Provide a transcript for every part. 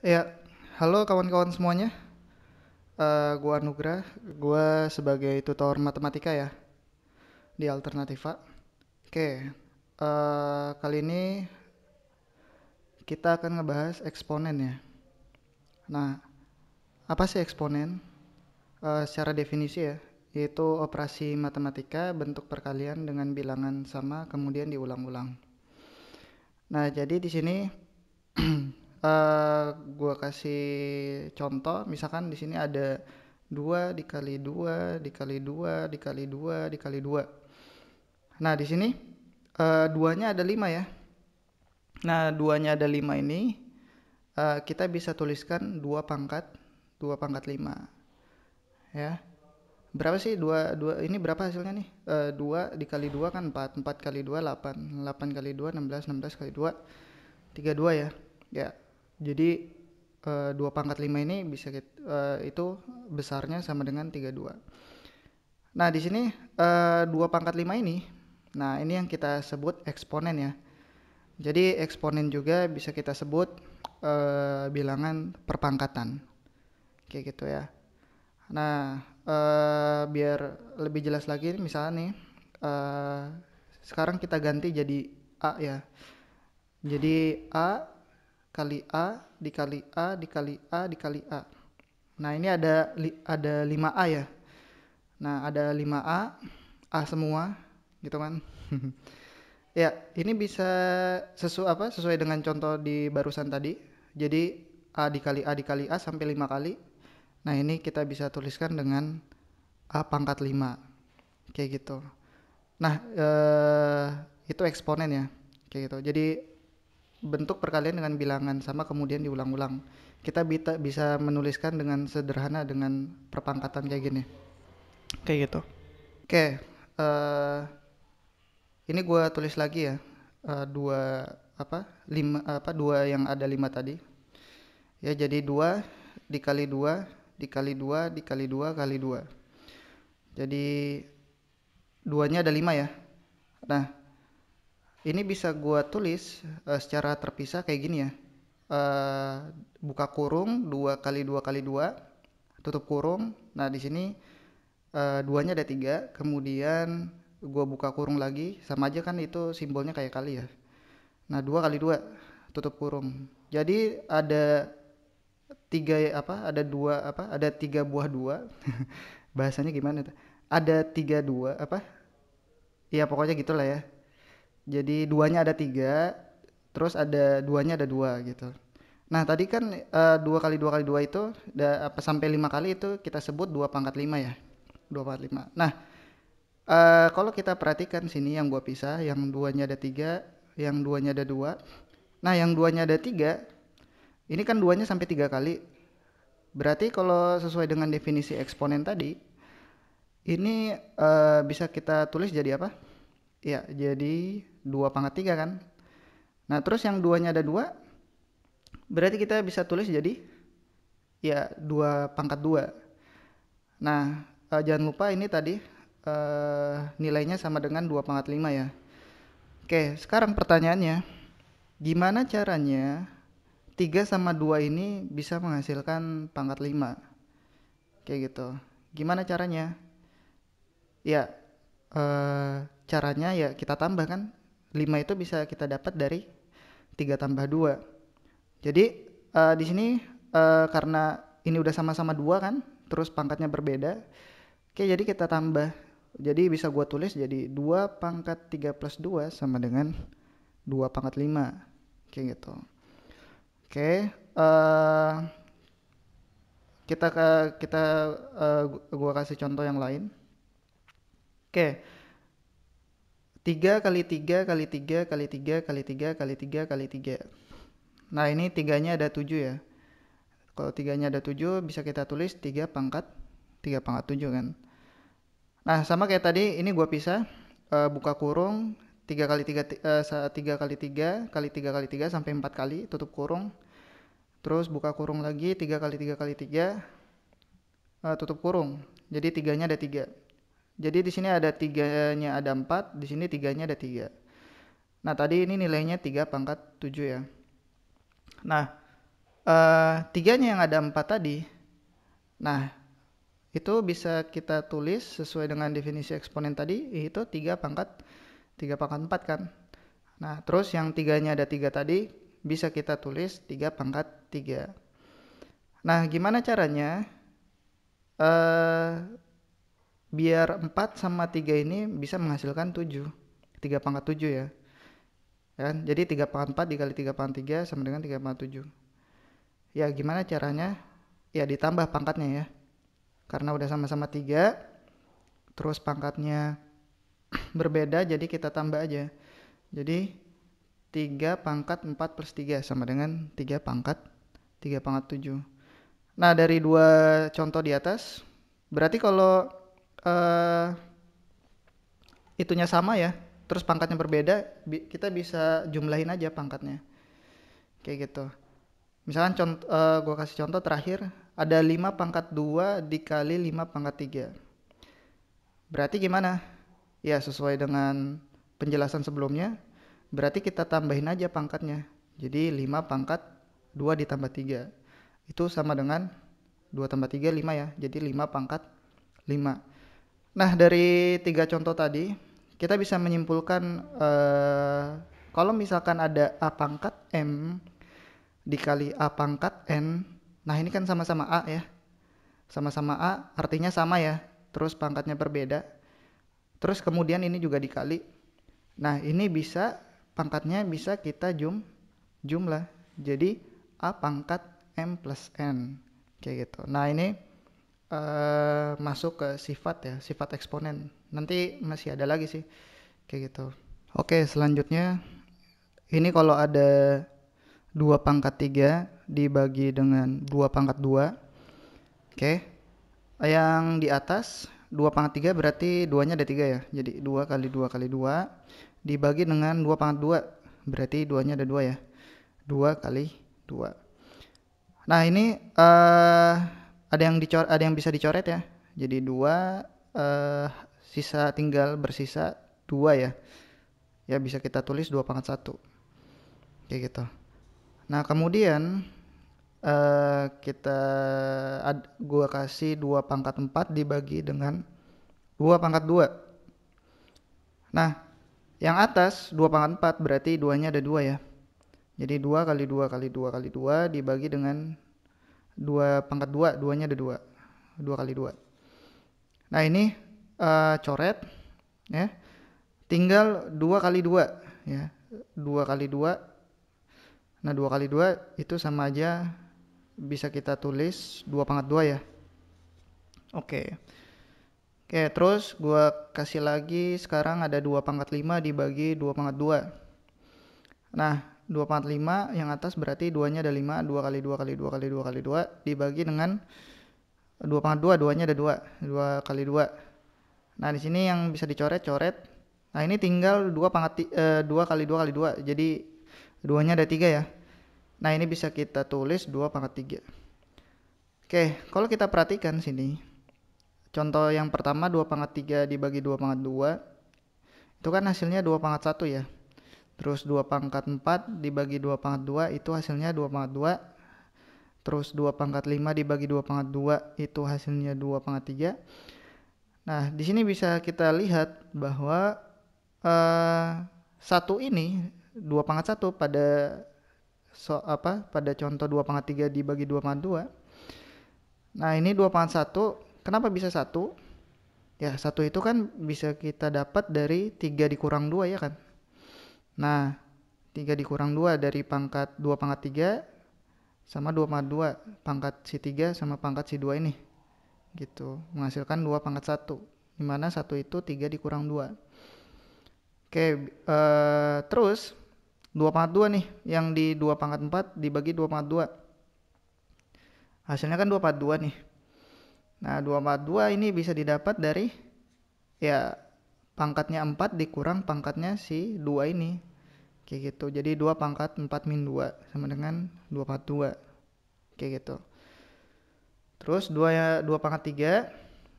Ya, halo kawan-kawan semuanya. Uh, gua Anugrah, gua sebagai tutor matematika ya di Alternativa. Oke, okay. uh, eh, kali ini kita akan ngebahas eksponen ya. Nah, apa sih eksponen? Uh, secara definisi ya, yaitu operasi matematika bentuk perkalian dengan bilangan sama kemudian diulang-ulang. Nah, jadi di sini uh, eh, gue kasih contoh misalkan di sini ada dua dikali dua dikali dua dikali dua dikali dua nah di sini uh, duanya ada lima ya nah duanya ada lima ini uh, kita bisa tuliskan dua pangkat dua pangkat lima ya berapa sih dua dua ini berapa hasilnya nih dua dua dikali dua kan empat empat kali dua delapan delapan kali dua enam belas enam belas kali dua tiga dua ya ya jadi uh, pangkat lima ini bisa kita, uh, eh, itu besarnya sama dengan 32. Nah, di sini uh, pangkat lima ini, nah ini yang kita sebut eksponen ya. Jadi eksponen juga bisa kita sebut uh, bilangan perpangkatan. Kayak gitu ya. Nah, uh, biar lebih jelas lagi misalnya nih uh, sekarang kita ganti jadi A ya. Jadi A kali A dikali A dikali A dikali A. Nah, ini ada ada 5A ya. Nah, ada 5A, A semua gitu kan. ya, ini bisa sesu apa? Sesuai dengan contoh di barusan tadi. Jadi A dikali A dikali A sampai 5 kali. Nah, ini kita bisa tuliskan dengan A pangkat 5. Kayak gitu. Nah, eh, itu eksponen ya. Kayak gitu. Jadi bentuk perkalian dengan bilangan sama kemudian diulang-ulang. Kita bita, bisa menuliskan dengan sederhana dengan perpangkatan kayak gini. Kayak gitu. Oke, okay, uh, eh, ini gue tulis lagi ya uh, dua apa lima apa dua yang ada lima tadi. Ya jadi dua dikali dua dikali dua dikali dua kali dua. Jadi duanya ada lima ya. Nah ini bisa gua tulis uh, secara terpisah kayak gini ya uh, buka kurung dua kali dua kali dua tutup kurung nah di sini uh, duanya ada tiga kemudian gua buka kurung lagi sama aja kan itu simbolnya kayak kali ya nah dua kali dua tutup kurung jadi ada tiga apa ada dua apa ada tiga buah dua bahasanya gimana ada tiga dua apa ya pokoknya gitulah ya jadi duanya ada tiga terus ada duanya ada dua gitu nah tadi kan eh, dua kali dua kali dua itu da, apa sampai lima kali itu kita sebut dua pangkat lima ya dua pangkat lima nah uh, kalau kita perhatikan sini yang gua pisah yang duanya ada tiga yang duanya ada dua nah yang duanya ada tiga ini kan duanya sampai tiga kali berarti kalau sesuai dengan definisi eksponen tadi ini uh, bisa kita tulis jadi apa ya jadi dua pangkat tiga kan. Nah terus yang duanya ada dua, berarti kita bisa tulis jadi ya dua pangkat dua. Nah eh, jangan lupa ini tadi eh, nilainya sama dengan dua pangkat lima ya. Oke sekarang pertanyaannya gimana caranya 3 sama 2 ini bisa menghasilkan pangkat 5 kayak gitu. Gimana caranya? Ya, eh, caranya ya kita tambah kan 5 itu bisa kita dapat dari 3 tambah 2. Jadi uh, di sini uh, karena ini udah sama-sama 2 kan, terus pangkatnya berbeda. Oke, jadi kita tambah. Jadi bisa gua tulis jadi 2 pangkat 3 plus 2 sama dengan 2 pangkat 5. Kayak gitu. Oke, uh, kita ke kita uh, gua kasih contoh yang lain. Oke. Okay. 3 kali 3 kali 3 kali 3 kali 3 kali 3 kali 3. Nah ini tiganya ada 7 ya. Kalau tiganya ada 7 bisa kita tulis 3 pangkat 3 pangkat 7 kan. Nah sama kayak tadi ini gua pisah Uh, buka kurung 3 kali 3 uh, 3 kali 3 kali 3 kali 3 sampai 4 kali tutup kurung. Terus buka kurung lagi 3 kali 3 kali 3 uh, tutup kurung. Jadi tiganya ada 3. Jadi di sini ada tiganya ada 4, di sini tiganya ada 3. Nah, tadi ini nilainya 3 pangkat 7 ya. Nah, eh, tiganya yang ada 4 tadi, nah itu bisa kita tulis sesuai dengan definisi eksponen tadi, itu 3 pangkat 3 pangkat 4 kan. Nah, terus yang tiganya ada 3 tadi, bisa kita tulis 3 pangkat 3. Nah, gimana caranya? Eh, biar 4 sama 3 ini bisa menghasilkan 7 3 pangkat 7 ya kan jadi 3 pangkat 4 dikali 3 pangkat 3 sama dengan 3 pangkat 7 ya gimana caranya ya ditambah pangkatnya ya karena udah sama-sama 3 terus pangkatnya berbeda jadi kita tambah aja jadi 3 pangkat 4 plus 3 sama dengan 3 pangkat 3 pangkat 7 nah dari dua contoh di atas berarti kalau uh, itunya sama ya terus pangkatnya berbeda bi kita bisa jumlahin aja pangkatnya kayak gitu misalkan contoh uh, eh, gue kasih contoh terakhir ada 5 pangkat 2 dikali 5 pangkat 3 berarti gimana ya sesuai dengan penjelasan sebelumnya berarti kita tambahin aja pangkatnya jadi 5 pangkat 2 ditambah 3 itu sama dengan 2 tambah 3 5 ya jadi 5 pangkat 5 Nah, dari tiga contoh tadi, kita bisa menyimpulkan eh, kalau misalkan ada A pangkat M dikali A pangkat N, nah ini kan sama-sama A ya. Sama-sama A artinya sama ya, terus pangkatnya berbeda. Terus kemudian ini juga dikali. Nah, ini bisa pangkatnya bisa kita jum jumlah. Jadi A pangkat M plus N. Kayak gitu. Nah, ini uh, masuk ke sifat ya sifat eksponen nanti masih ada lagi sih kayak gitu oke selanjutnya ini kalau ada dua pangkat tiga dibagi dengan dua pangkat dua oke yang di atas dua pangkat tiga berarti duanya ada tiga ya jadi dua kali dua kali dua dibagi dengan dua pangkat dua berarti duanya ada dua ya dua kali dua nah ini uh, ada yang dicor ada yang bisa dicoret ya jadi dua uh, sisa tinggal bersisa dua ya ya bisa kita tulis dua pangkat satu kayak gitu nah kemudian eh, kita gua kasih dua pangkat empat dibagi dengan dua pangkat dua nah yang atas dua pangkat empat berarti duanya ada dua ya jadi dua kali dua kali dua kali dua dibagi dengan dua pangkat dua duanya ada dua dua kali dua nah ini uh, coret ya tinggal dua kali dua ya dua kali dua nah dua kali dua itu sama aja bisa kita tulis dua pangkat dua ya oke oke terus gue kasih lagi sekarang ada dua pangkat lima dibagi dua pangkat dua nah 2 pangkat 5 yang atas berarti 2 nya ada 5 2 kali 2 kali 2 kali 2 kali 2 dibagi dengan 2 pangkat 2 2 nya ada 2 2 kali 2 nah di sini yang bisa dicoret coret nah ini tinggal 2 pangkat eh, 2 kali 2 kali 2 jadi 2 nya ada 3 ya nah ini bisa kita tulis 2 pangkat 3 oke kalau kita perhatikan sini contoh yang pertama 2 pangkat 3 dibagi 2 pangkat 2 itu kan hasilnya 2 pangkat 1 ya terus 2 pangkat 4 dibagi 2 pangkat 2 itu hasilnya 2 pangkat 2 terus 2 pangkat 5 dibagi 2 pangkat 2 itu hasilnya 2 pangkat 3 nah di sini bisa kita lihat bahwa uh, satu ini 2 pangkat 1 pada so, apa pada contoh 2 pangkat 3 dibagi 2 pangkat 2 nah ini 2 pangkat 1 kenapa bisa 1 ya satu itu kan bisa kita dapat dari 3 dikurang 2 ya kan Nah, 3 dikurang 2 dari pangkat 2 pangkat 3 sama 2 pangkat 2 pangkat c 3 sama pangkat c 2 ini gitu menghasilkan 2 pangkat 1 dimana 1 itu 3 dikurang 2 oke eh, terus 2 pangkat 2 nih yang di 2 pangkat 4 dibagi 2 pangkat 2 hasilnya kan 2 pangkat 2 nih nah 2 pangkat 2 ini bisa didapat dari ya pangkatnya 4 dikurang pangkatnya si 2 ini kayak gitu jadi dua pangkat 4 min dua sama dengan dua pangkat dua kayak gitu terus dua ya dua pangkat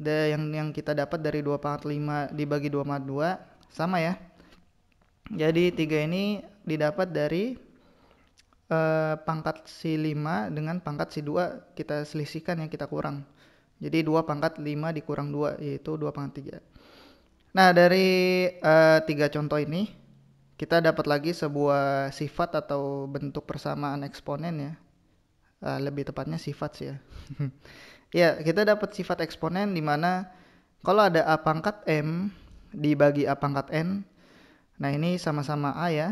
3 yang yang kita dapat dari dua pangkat lima dibagi dua pangkat dua sama ya jadi tiga ini didapat dari eh, pangkat si lima dengan pangkat si dua kita selisihkan yang kita kurang jadi dua pangkat lima dikurang dua yaitu dua pangkat tiga nah dari uh, eh, 3 contoh ini kita dapat lagi sebuah sifat atau bentuk persamaan eksponen ya uh, lebih tepatnya sifat sih ya ya kita dapat sifat eksponen di mana kalau ada a pangkat m dibagi a pangkat n nah ini sama-sama a ya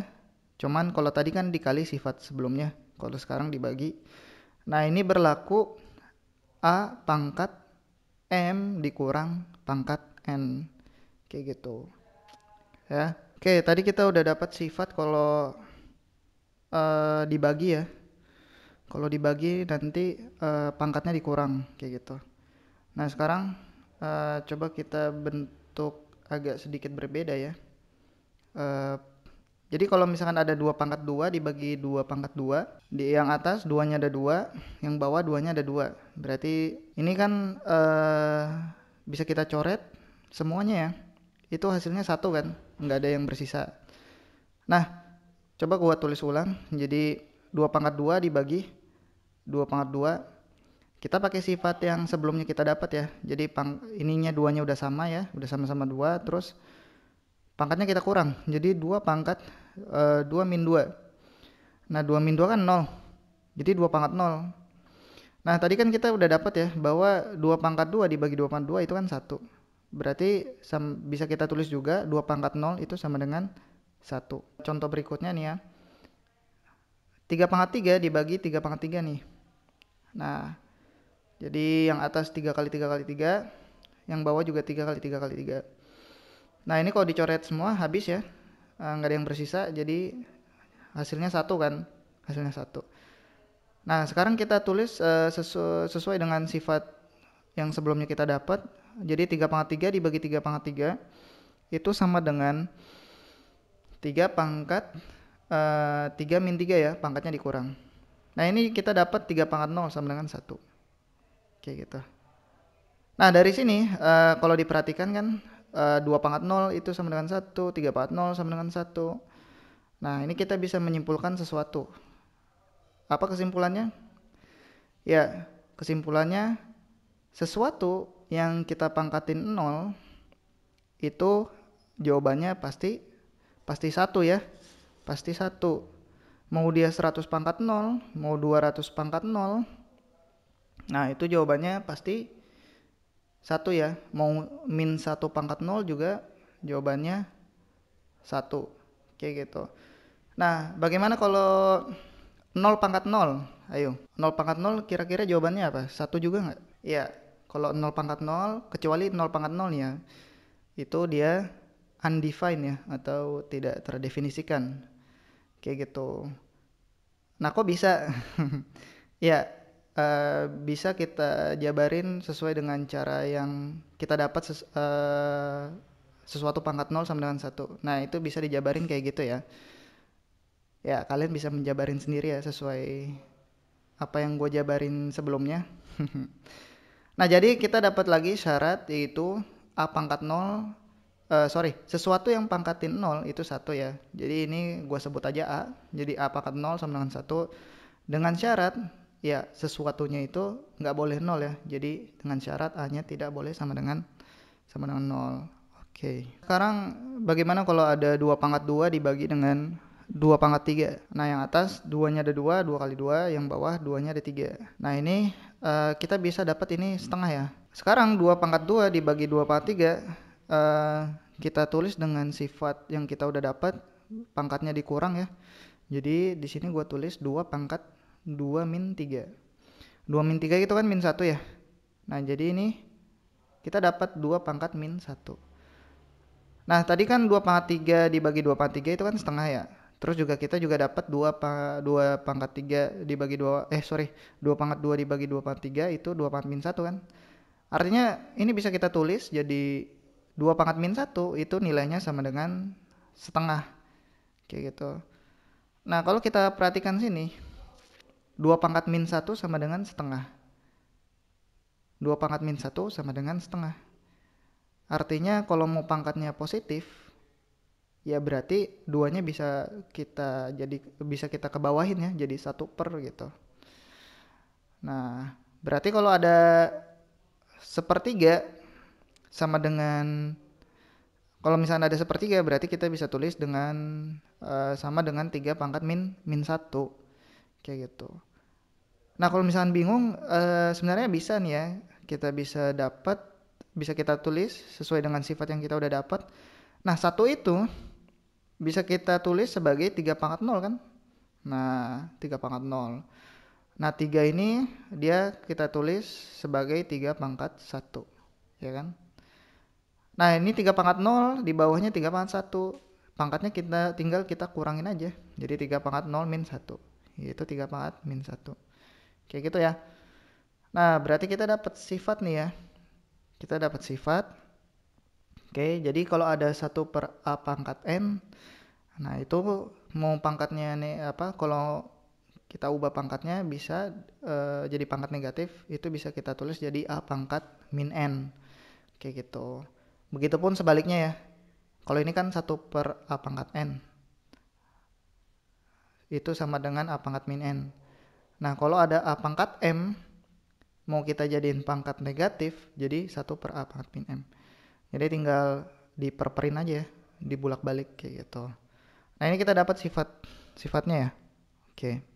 cuman kalau tadi kan dikali sifat sebelumnya kalau sekarang dibagi nah ini berlaku a pangkat m dikurang pangkat n kayak gitu ya Oke, tadi kita udah dapat sifat kalau uh, dibagi ya. Kalau dibagi nanti uh, pangkatnya dikurang kayak gitu. Nah, sekarang uh, coba kita bentuk agak sedikit berbeda ya. Uh, jadi kalau misalkan ada dua pangkat dua dibagi dua pangkat dua, di yang atas duanya ada dua, yang bawah duanya ada dua. Berarti ini kan uh, bisa kita coret semuanya ya. Itu hasilnya satu kan? nggak ada yang bersisa. Nah, coba gua tulis ulang. Jadi dua pangkat dua dibagi dua pangkat dua. Kita pakai sifat yang sebelumnya kita dapat ya. Jadi pang ininya duanya udah sama ya, udah sama-sama dua. Terus pangkatnya kita kurang. Jadi dua pangkat e, dua min dua. Nah dua min dua kan nol. Jadi dua pangkat nol. Nah tadi kan kita udah dapat ya bahwa dua pangkat dua dibagi dua pangkat dua itu kan satu. Berarti bisa kita tulis juga 2 pangkat 0 itu sama dengan 1. Contoh berikutnya nih ya. 3 pangkat 3 dibagi 3 pangkat 3 nih. Nah, jadi yang atas 3 kali 3 kali 3, yang bawah juga 3 kali 3 kali 3. Nah, ini kalau dicoret semua habis ya. Eh, nggak ada yang bersisa, jadi hasilnya satu kan? Hasilnya satu. Nah, sekarang kita tulis uh, sesu sesuai dengan sifat yang sebelumnya kita dapat jadi 3 pangkat 3 dibagi 3 pangkat 3 itu sama dengan 3 pangkat uh, eh, 3 min 3 ya, pangkatnya dikurang. Nah ini kita dapat 3 pangkat 0 sama dengan 1. oke gitu. Nah dari sini uh, kalau diperhatikan kan uh, eh, 2 pangkat 0 itu sama dengan 1, 3 pangkat 0 sama dengan 1. Nah ini kita bisa menyimpulkan sesuatu. Apa kesimpulannya? Ya kesimpulannya sesuatu yang kita pangkatin 0 itu jawabannya pasti pasti satu ya pasti satu mau dia 100 pangkat 0 mau 200 pangkat 0 nah itu jawabannya pasti satu ya mau min 1 pangkat 0 juga jawabannya satu kayak gitu nah bagaimana kalau 0 pangkat 0 ayo 0 pangkat 0 kira-kira jawabannya apa satu juga nggak ya kalau 0 pangkat 0, kecuali 0 pangkat 0 ya, itu dia undefined ya, atau tidak terdefinisikan. Kayak gitu. Nah kok bisa? ya, uh, bisa kita jabarin sesuai dengan cara yang kita dapat ses uh, sesuatu pangkat 0 sama dengan 1. Nah itu bisa dijabarin kayak gitu ya. Ya kalian bisa menjabarin sendiri ya sesuai apa yang gue jabarin sebelumnya. Nah, jadi kita dapat lagi syarat yaitu A pangkat 0 uh, eh, sorry, sesuatu yang pangkatin 0 itu satu ya. Jadi ini gua sebut aja A. Jadi A pangkat 0 sama dengan satu dengan syarat ya sesuatunya itu nggak boleh 0 ya. Jadi dengan syarat A-nya tidak boleh sama dengan sama dengan 0. Oke. Okay. Sekarang bagaimana kalau ada dua pangkat 2 dibagi dengan dua pangkat tiga. Nah yang atas duanya ada dua, dua kali dua, yang bawah duanya ada tiga. Nah ini uh, kita bisa dapat ini setengah ya. Sekarang dua pangkat dua dibagi dua pangkat tiga uh, kita tulis dengan sifat yang kita udah dapat pangkatnya dikurang ya. Jadi di sini gue tulis dua pangkat dua min tiga. Dua min tiga itu kan min satu ya. Nah jadi ini kita dapat dua pangkat min satu. Nah tadi kan dua pangkat tiga dibagi dua pangkat tiga itu kan setengah ya. Terus juga kita juga dapat dua pangkat tiga dibagi dua eh sorry dua pangkat dua dibagi dua pangkat tiga itu dua pangkat min satu kan. Artinya ini bisa kita tulis jadi dua pangkat min satu itu nilainya sama dengan setengah kayak gitu. Nah kalau kita perhatikan sini dua pangkat min satu sama dengan setengah. Dua pangkat min satu sama dengan setengah. Artinya kalau mau pangkatnya positif ya berarti duanya bisa kita jadi bisa kita kebawahin ya jadi satu per gitu nah berarti kalau ada sepertiga sama dengan kalau misalnya ada sepertiga berarti kita bisa tulis dengan uh, sama dengan tiga pangkat min min satu kayak gitu nah kalau misalnya bingung uh, sebenarnya bisa nih ya kita bisa dapat bisa kita tulis sesuai dengan sifat yang kita udah dapat nah satu itu bisa kita tulis sebagai 3 pangkat 0 kan? Nah, 3 pangkat 0. Nah, 3 ini dia kita tulis sebagai 3 pangkat 1, ya kan? Nah, ini 3 pangkat 0, di bawahnya 3 pangkat 1. Pangkatnya kita tinggal kita kurangin aja. Jadi 3 pangkat 0 min 1. Yaitu 3 pangkat min 1. Kayak gitu ya. Nah, berarti kita dapat sifat nih ya. Kita dapat sifat Oke, jadi kalau ada satu per A pangkat N, nah itu mau pangkatnya nih apa, kalau kita ubah pangkatnya bisa uh, jadi pangkat negatif, itu bisa kita tulis jadi A pangkat min N. Oke gitu. Begitupun sebaliknya ya. Kalau ini kan satu per A pangkat N. Itu sama dengan A pangkat min N. Nah, kalau ada A pangkat M, mau kita jadiin pangkat negatif, jadi satu per A pangkat min M jadi tinggal diperperin aja dibulak balik kayak gitu nah ini kita dapat sifat sifatnya ya oke okay.